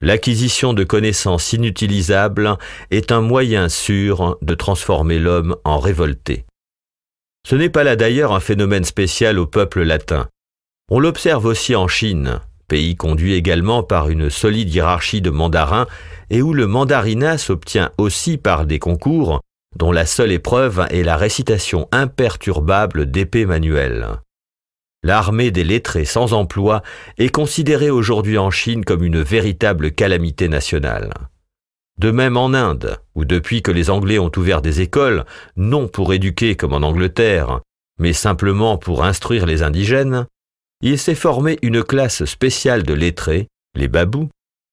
L'acquisition de connaissances inutilisables est un moyen sûr de transformer l'homme en révolté. Ce n'est pas là d'ailleurs un phénomène spécial au peuple latin. On l'observe aussi en Chine, pays conduit également par une solide hiérarchie de mandarins et où le mandarinat s'obtient aussi par des concours dont la seule épreuve est la récitation imperturbable d'épées manuelles. L'armée des lettrés sans emploi est considérée aujourd'hui en Chine comme une véritable calamité nationale. De même en Inde, où depuis que les Anglais ont ouvert des écoles, non pour éduquer comme en Angleterre, mais simplement pour instruire les indigènes, il s'est formé une classe spéciale de lettrés, les babous,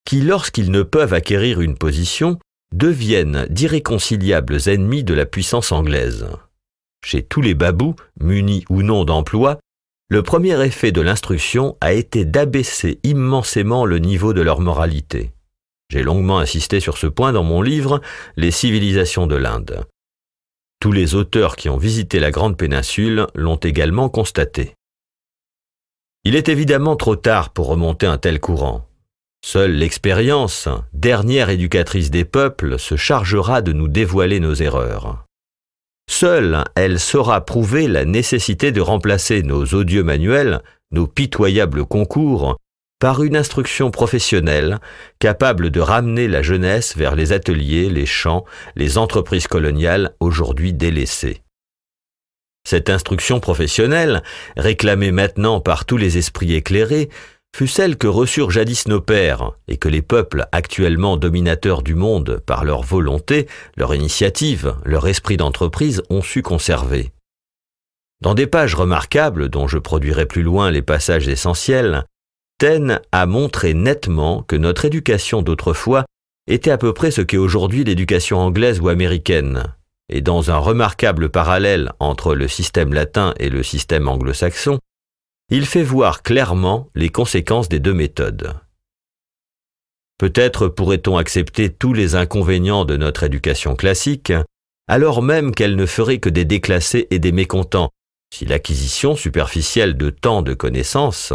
qui lorsqu'ils ne peuvent acquérir une position, deviennent d'irréconciliables ennemis de la puissance anglaise. Chez tous les babous, munis ou non d'emploi, le premier effet de l'instruction a été d'abaisser immensément le niveau de leur moralité. J'ai longuement insisté sur ce point dans mon livre Les civilisations de l'Inde. Tous les auteurs qui ont visité la Grande Péninsule l'ont également constaté. Il est évidemment trop tard pour remonter un tel courant. Seule l'expérience, dernière éducatrice des peuples, se chargera de nous dévoiler nos erreurs. Seule, elle saura prouver la nécessité de remplacer nos odieux manuels, nos pitoyables concours, par une instruction professionnelle capable de ramener la jeunesse vers les ateliers, les champs, les entreprises coloniales aujourd'hui délaissées. Cette instruction professionnelle, réclamée maintenant par tous les esprits éclairés, fut celle que reçurent jadis nos pères et que les peuples actuellement dominateurs du monde par leur volonté, leur initiative, leur esprit d'entreprise ont su conserver. Dans des pages remarquables dont je produirai plus loin les passages essentiels, Taine a montré nettement que notre éducation d'autrefois était à peu près ce qu'est aujourd'hui l'éducation anglaise ou américaine. Et dans un remarquable parallèle entre le système latin et le système anglo-saxon, il fait voir clairement les conséquences des deux méthodes. Peut-être pourrait-on accepter tous les inconvénients de notre éducation classique, alors même qu'elle ne ferait que des déclassés et des mécontents, si l'acquisition superficielle de tant de connaissances,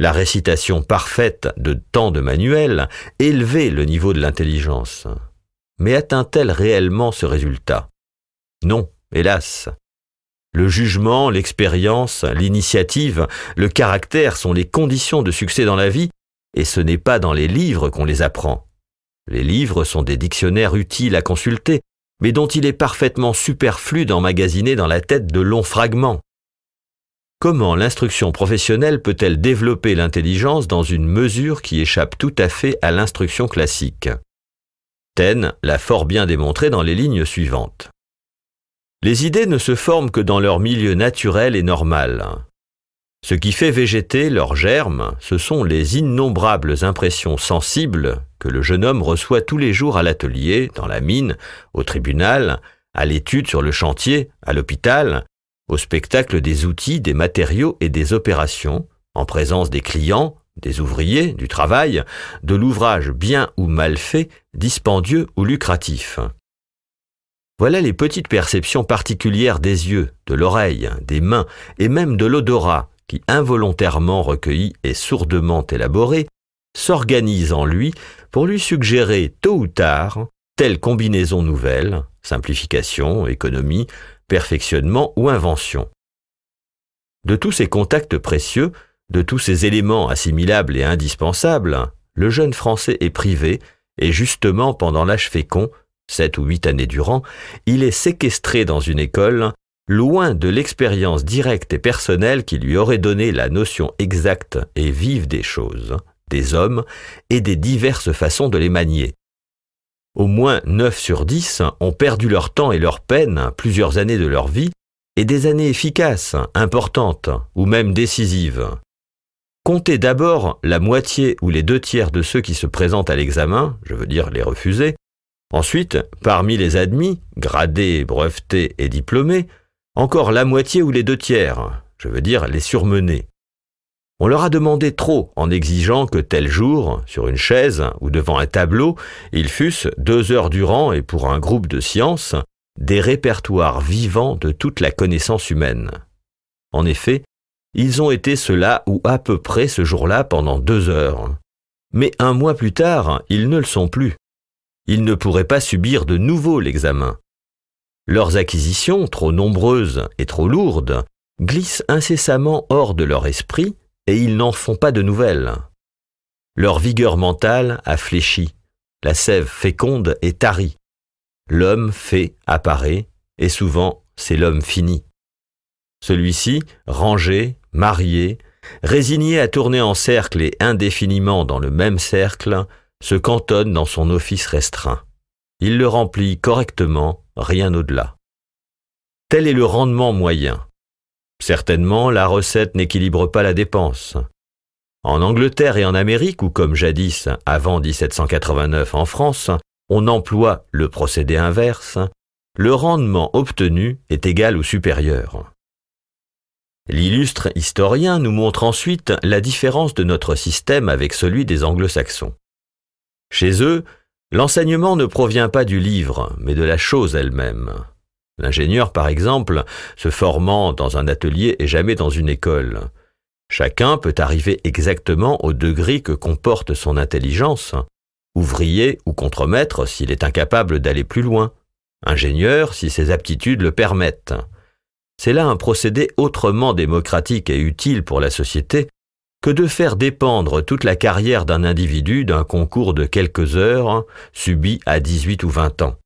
la récitation parfaite de tant de manuels élevait le niveau de l'intelligence. Mais atteint-elle réellement ce résultat Non, hélas, le jugement, l'expérience, l'initiative, le caractère sont les conditions de succès dans la vie, et ce n'est pas dans les livres qu'on les apprend. Les livres sont des dictionnaires utiles à consulter, mais dont il est parfaitement superflu d'emmagasiner dans la tête de longs fragments. Comment l'instruction professionnelle peut-elle développer l'intelligence dans une mesure qui échappe tout à fait à l'instruction classique Taine l'a fort bien démontré dans les lignes suivantes. Les idées ne se forment que dans leur milieu naturel et normal. Ce qui fait végéter leurs germes, ce sont les innombrables impressions sensibles que le jeune homme reçoit tous les jours à l'atelier, dans la mine, au tribunal, à l'étude sur le chantier, à l'hôpital, au spectacle des outils, des matériaux et des opérations, en présence des clients, des ouvriers, du travail, de l'ouvrage bien ou mal fait, dispendieux ou lucratif. Voilà les petites perceptions particulières des yeux, de l'oreille, des mains et même de l'odorat qui, involontairement recueilli et sourdement élaboré, s'organise en lui pour lui suggérer tôt ou tard telle combinaison nouvelle, simplification, économie, perfectionnement ou invention. De tous ces contacts précieux, de tous ces éléments assimilables et indispensables, le jeune Français est privé, et justement pendant l'âge fécond, sept ou huit années durant, il est séquestré dans une école, loin de l'expérience directe et personnelle qui lui aurait donné la notion exacte et vive des choses, des hommes et des diverses façons de les manier. Au moins neuf sur dix ont perdu leur temps et leur peine, plusieurs années de leur vie, et des années efficaces, importantes ou même décisives. Comptez d'abord la moitié ou les deux tiers de ceux qui se présentent à l'examen, je veux dire les refusés, Ensuite, parmi les admis, gradés, brevetés et diplômés, encore la moitié ou les deux tiers, je veux dire les surmenés. On leur a demandé trop en exigeant que tel jour, sur une chaise ou devant un tableau, ils fussent, deux heures durant et pour un groupe de sciences, des répertoires vivants de toute la connaissance humaine. En effet, ils ont été cela ou à peu près ce jour-là pendant deux heures. Mais un mois plus tard, ils ne le sont plus ils ne pourraient pas subir de nouveau l'examen. Leurs acquisitions, trop nombreuses et trop lourdes, glissent incessamment hors de leur esprit et ils n'en font pas de nouvelles. Leur vigueur mentale a fléchi, la sève féconde est tarie. L'homme fait apparaît, et souvent c'est l'homme fini. Celui-ci, rangé, marié, résigné à tourner en cercle et indéfiniment dans le même cercle, se cantonne dans son office restreint. Il le remplit correctement, rien au-delà. Tel est le rendement moyen. Certainement, la recette n'équilibre pas la dépense. En Angleterre et en Amérique, ou comme jadis, avant 1789 en France, on emploie le procédé inverse, le rendement obtenu est égal ou supérieur. L'illustre historien nous montre ensuite la différence de notre système avec celui des anglo-saxons. Chez eux, l'enseignement ne provient pas du livre, mais de la chose elle-même. L'ingénieur, par exemple, se formant dans un atelier et jamais dans une école. Chacun peut arriver exactement au degré que comporte son intelligence, ouvrier ou contremaître s'il est incapable d'aller plus loin, ingénieur si ses aptitudes le permettent. C'est là un procédé autrement démocratique et utile pour la société que de faire dépendre toute la carrière d'un individu d'un concours de quelques heures subi à 18 ou 20 ans.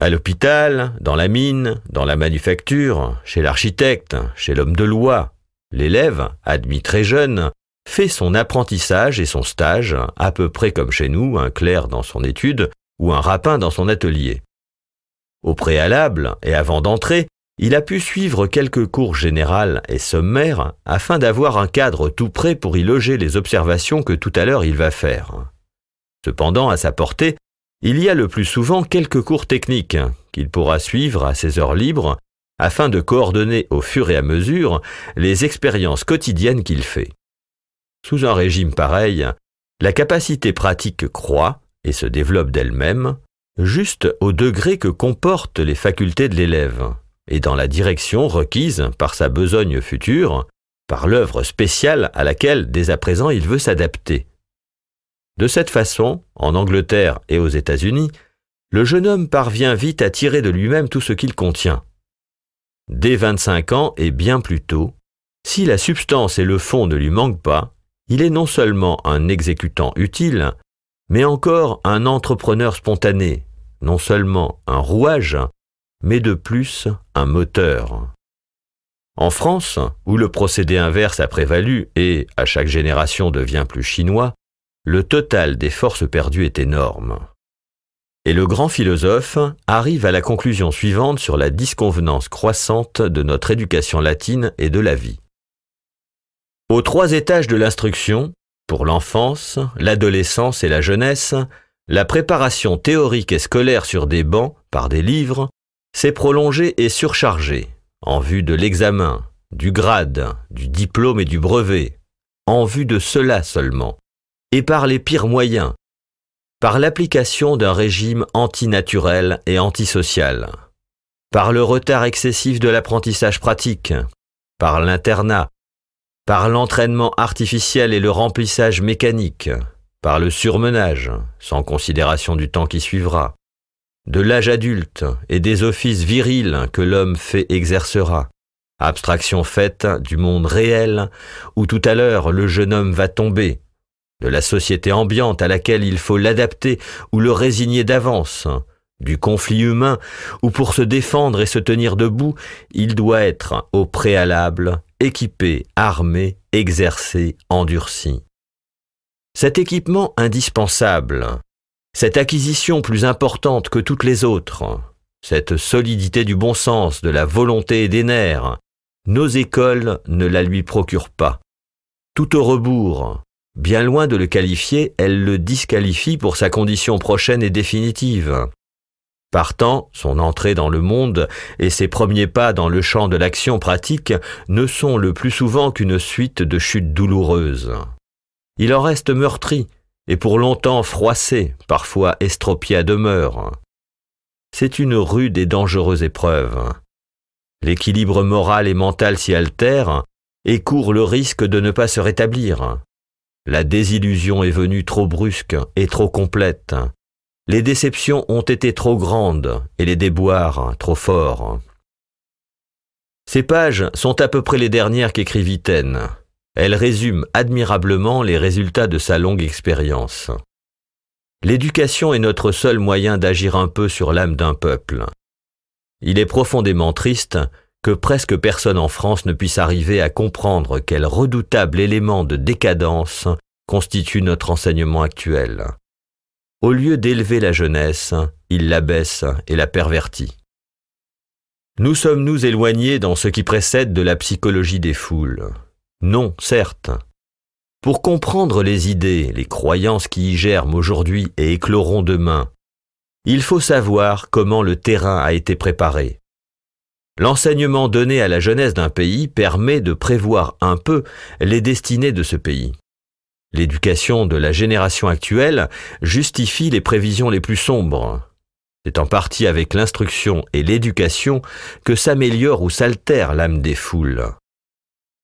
À l'hôpital, dans la mine, dans la manufacture, chez l'architecte, chez l'homme de loi, l'élève, admis très jeune, fait son apprentissage et son stage à peu près comme chez nous, un clerc dans son étude ou un rapin dans son atelier. Au préalable et avant d'entrer, il a pu suivre quelques cours générales et sommaires afin d'avoir un cadre tout prêt pour y loger les observations que tout à l'heure il va faire. Cependant, à sa portée, il y a le plus souvent quelques cours techniques qu'il pourra suivre à ses heures libres afin de coordonner au fur et à mesure les expériences quotidiennes qu'il fait. Sous un régime pareil, la capacité pratique croît et se développe d'elle-même, juste au degré que comportent les facultés de l'élève et dans la direction requise par sa besogne future, par l'œuvre spéciale à laquelle dès à présent il veut s'adapter. De cette façon, en Angleterre et aux États-Unis, le jeune homme parvient vite à tirer de lui-même tout ce qu'il contient. Dès 25 ans et bien plus tôt, si la substance et le fond ne lui manquent pas, il est non seulement un exécutant utile, mais encore un entrepreneur spontané, non seulement un rouage, mais de plus un moteur. En France, où le procédé inverse a prévalu et à chaque génération devient plus chinois, le total des forces perdues est énorme. Et le grand philosophe arrive à la conclusion suivante sur la disconvenance croissante de notre éducation latine et de la vie. Aux trois étages de l'instruction, pour l'enfance, l'adolescence et la jeunesse, la préparation théorique et scolaire sur des bancs, par des livres, c'est prolongé et surchargé, en vue de l'examen, du grade, du diplôme et du brevet, en vue de cela seulement, et par les pires moyens, par l'application d'un régime antinaturel et antisocial, par le retard excessif de l'apprentissage pratique, par l'internat, par l'entraînement artificiel et le remplissage mécanique, par le surmenage, sans considération du temps qui suivra, de l'âge adulte et des offices virils que l'homme fait exercera, abstraction faite du monde réel où tout à l'heure le jeune homme va tomber, de la société ambiante à laquelle il faut l'adapter ou le résigner d'avance, du conflit humain où pour se défendre et se tenir debout, il doit être au préalable équipé, armé, exercé, endurci. Cet équipement indispensable cette acquisition plus importante que toutes les autres, cette solidité du bon sens, de la volonté et des nerfs, nos écoles ne la lui procurent pas. Tout au rebours, bien loin de le qualifier, elle le disqualifie pour sa condition prochaine et définitive. Partant, son entrée dans le monde et ses premiers pas dans le champ de l'action pratique ne sont le plus souvent qu'une suite de chutes douloureuses. Il en reste meurtri, et pour longtemps froissé, parfois estropié à demeure. C'est une rude et dangereuse épreuve. L'équilibre moral et mental s'y altère et court le risque de ne pas se rétablir. La désillusion est venue trop brusque et trop complète. Les déceptions ont été trop grandes et les déboires trop forts. Ces pages sont à peu près les dernières qu'écrit elle résume admirablement les résultats de sa longue expérience. L'éducation est notre seul moyen d'agir un peu sur l'âme d'un peuple. Il est profondément triste que presque personne en France ne puisse arriver à comprendre quel redoutable élément de décadence constitue notre enseignement actuel. Au lieu d'élever la jeunesse, il l'abaisse et la pervertit. Nous sommes-nous éloignés dans ce qui précède de la psychologie des foules non, certes. Pour comprendre les idées, les croyances qui y germent aujourd'hui et écloront demain, il faut savoir comment le terrain a été préparé. L'enseignement donné à la jeunesse d'un pays permet de prévoir un peu les destinées de ce pays. L'éducation de la génération actuelle justifie les prévisions les plus sombres. C'est en partie avec l'instruction et l'éducation que s'améliore ou s'altère l'âme des foules.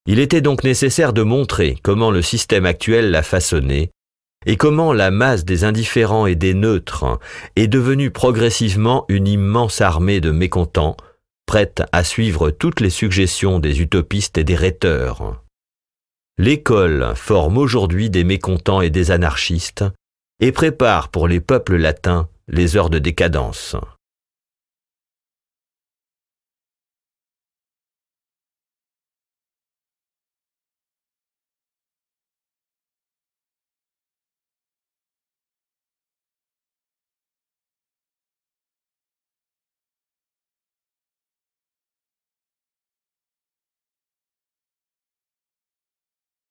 Il était donc nécessaire de montrer comment le système actuel l'a façonné et comment la masse des indifférents et des neutres est devenue progressivement une immense armée de mécontents, prête à suivre toutes les suggestions des utopistes et des rhéteurs. L'école forme aujourd'hui des mécontents et des anarchistes et prépare pour les peuples latins les heures de décadence.